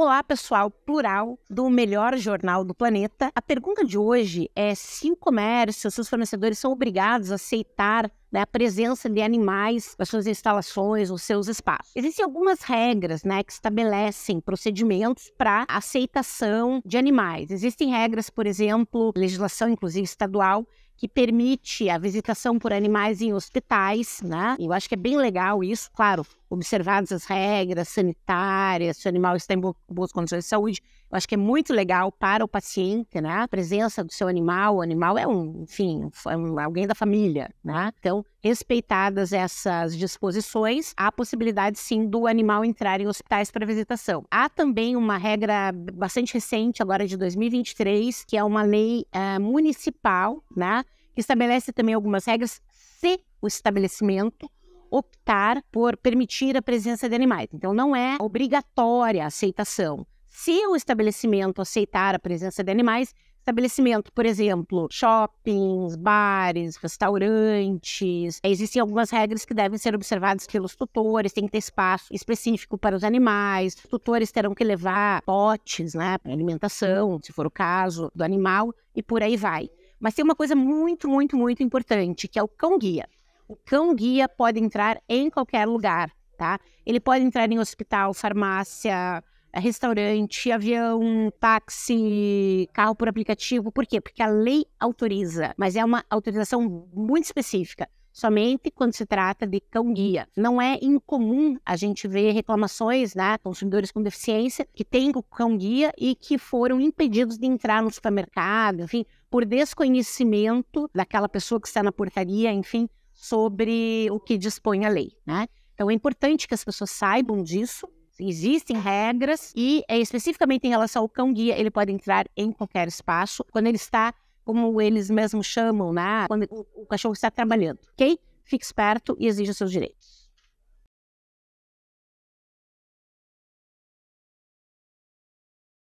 Olá, pessoal, plural do melhor jornal do planeta. A pergunta de hoje é se o comércio, se os fornecedores são obrigados a aceitar da né, a presença de animais nas suas instalações, nos seus espaços. Existem algumas regras né, que estabelecem procedimentos para aceitação de animais. Existem regras, por exemplo, legislação, inclusive estadual, que permite a visitação por animais em hospitais, né? Eu acho que é bem legal isso, claro, observadas as regras sanitárias, se o animal está em boas condições de saúde, eu acho que é muito legal para o paciente, né? A presença do seu animal, o animal é um, enfim, é um, alguém da família, né? Então, então, respeitadas essas disposições, há possibilidade sim do animal entrar em hospitais para visitação. Há também uma regra bastante recente, agora de 2023, que é uma lei uh, municipal, né? Que estabelece também algumas regras se o estabelecimento optar por permitir a presença de animais. Então, não é obrigatória a aceitação. Se o estabelecimento aceitar a presença de animais, estabelecimento, por exemplo, shoppings, bares, restaurantes. Existem algumas regras que devem ser observadas pelos tutores, tem que ter espaço específico para os animais, os tutores terão que levar potes, né, para alimentação, se for o caso, do animal e por aí vai. Mas tem uma coisa muito, muito, muito importante, que é o cão-guia. O cão-guia pode entrar em qualquer lugar, tá? Ele pode entrar em hospital, farmácia, é restaurante, avião, táxi, carro por aplicativo. Por quê? Porque a lei autoriza, mas é uma autorização muito específica. Somente quando se trata de cão-guia. Não é incomum a gente ver reclamações, né, consumidores com deficiência que têm o cão-guia e que foram impedidos de entrar no supermercado, enfim, por desconhecimento daquela pessoa que está na portaria, enfim, sobre o que dispõe a lei, né? Então é importante que as pessoas saibam disso Existem regras e, é especificamente em relação ao cão-guia, ele pode entrar em qualquer espaço quando ele está, como eles mesmos chamam, né? quando o cachorro está trabalhando, ok? Fique esperto e exija seus direitos.